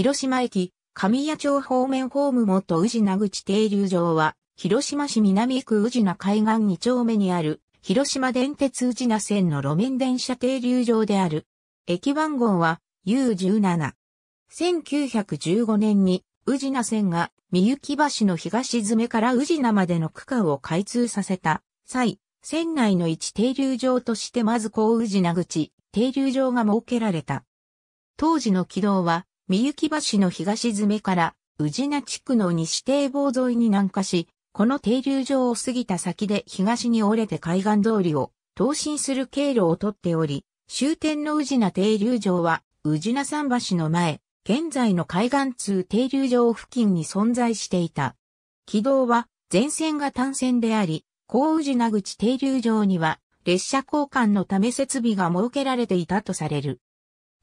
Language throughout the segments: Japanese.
広島駅、神谷町方面ホーム元宇品口停留場は、広島市南区宇品海岸2丁目にある、広島電鉄宇品線の路面電車停留場である。駅番号は U17。1915年に宇品線が三行橋の東詰めから宇品までの区間を開通させた際、線内の一停留場としてまず高宇品口停留場が設けられた。当時の軌道は三雪橋の東詰めから、宇品地区の西堤防沿いに南下し、この停留場を過ぎた先で東に折れて海岸通りを、東進する経路をとっており、終点の宇品停留場は、宇品桟橋の前、現在の海岸通停留場付近に存在していた。軌道は、全線が単線であり、高宇品口停留場には、列車交換のため設備が設けられていたとされる。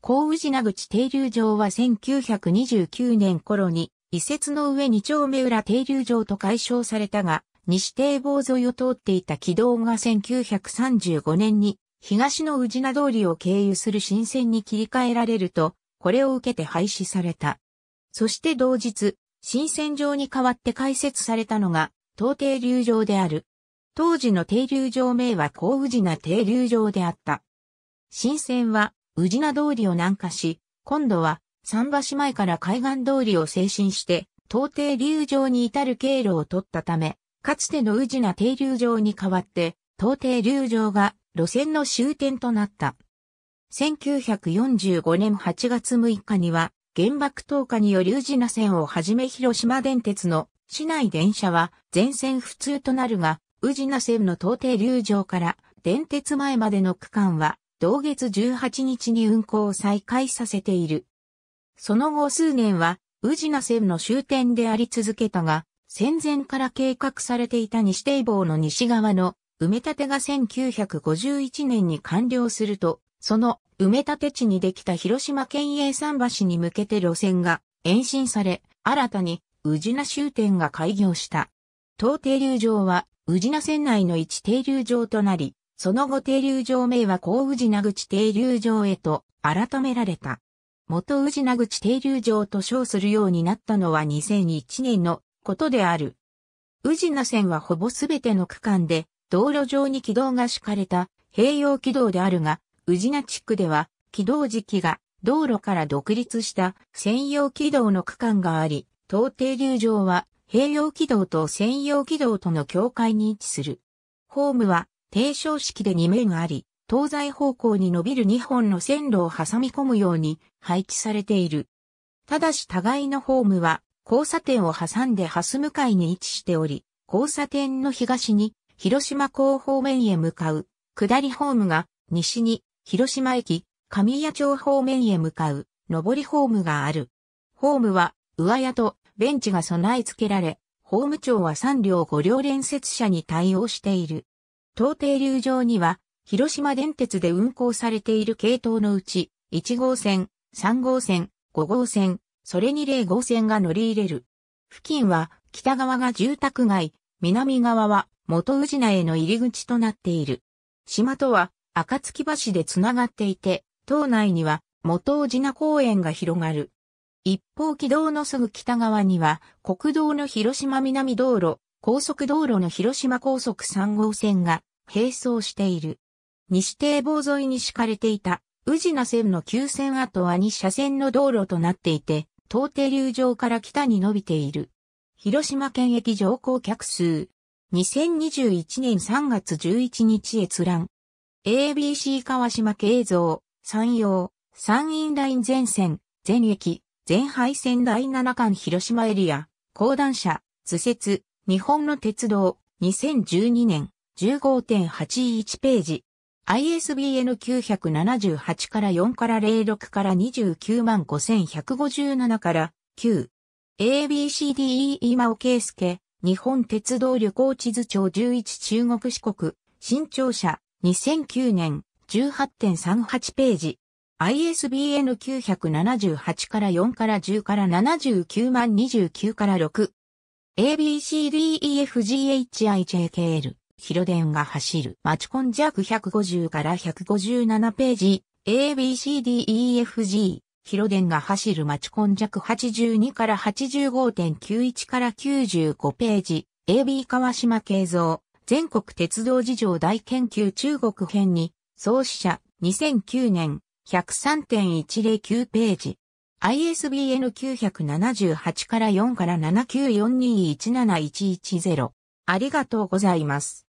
高宇品口停留場は1929年頃に、移設の上2丁目裏停留場と解消されたが、西堤防沿いを通っていた軌道が1935年に東の宇品通りを経由する新線に切り替えられると、これを受けて廃止された。そして同日、新線上に代わって開設されたのが、東停留場である。当時の停留場名は高宇品停留場であった。新線は宇品通りを南下し、今度は桟橋前から海岸通りを精進して、東帝流上に至る経路を取ったため、かつての宇品停留場に代わって、東帝流上が路線の終点となった。1945年8月6日には、原爆投下による宇品線をはじめ広島電鉄の市内電車は全線不通となるが、宇品線の東帝流上から電鉄前までの区間は同月18日に運行を再開させている。その後数年は、宇品線の終点であり続けたが、戦前から計画されていた西堤防の西側の埋め立てが1951年に完了すると、その埋め立て地にできた広島県営桟橋に向けて路線が延伸され、新たに宇品終点が開業した。東停留場は宇品線内の一停留場となり、その後停留場名は高宇治名口停留場へと改められた。元宇治名口停留場と称するようになったのは2001年のことである。宇治名線はほぼすべての区間で道路上に軌道が敷かれた併用軌道であるが、宇治名地区では軌道時期が道路から独立した専用軌道の区間があり、当停留場は併用軌道と専用軌道との境界に位置する。ホームは低床式で2面あり、東西方向に伸びる2本の線路を挟み込むように配置されている。ただし互いのホームは交差点を挟んでハス向かいに位置しており、交差点の東に広島港方面へ向かう下りホームが西に広島駅上谷町方面へ向かう上りホームがある。ホームは上屋とベンチが備え付けられ、ホーム長は3両5両連接車に対応している。東停留場には、広島電鉄で運行されている系統のうち、1号線、3号線、5号線、それに0号線が乗り入れる。付近は、北側が住宅街、南側は元宇品への入り口となっている。島とは、暁橋でつながっていて、島内には元宇品公園が広がる。一方軌道のすぐ北側には、国道の広島南道路、高速道路の広島高速3号線が並走している。西堤防沿いに敷かれていた宇品線の急線跡は2車線の道路となっていて、東停留場から北に伸びている。広島県駅乗降客数。2021年3月11日閲覧。ABC 川島慶像、山陽、山陰ライン全線、全駅、全廃線第7巻広島エリア、高段車、図説、日本の鉄道、2012年、15.81ページ。ISBN 978から4から06から29万5157から9。ABCDE 今尾圭介、日本鉄道旅行地図帳11中国四国、新庁舎、2009年、18.38ページ。ISBN 978から4から10から79万29から6。ABCDEFGHIJKL、広電が走る。マチコン弱150から157ページ、ABCDEFG、広電が走るマチコン弱82から85.91から95ページ、AB 川島慶三、全国鉄道事情大研究中国編に、創始者、2009年、103.109ページ。ISBN 978から4から7 9 4 2 1 7 1 1 0ありがとうございます。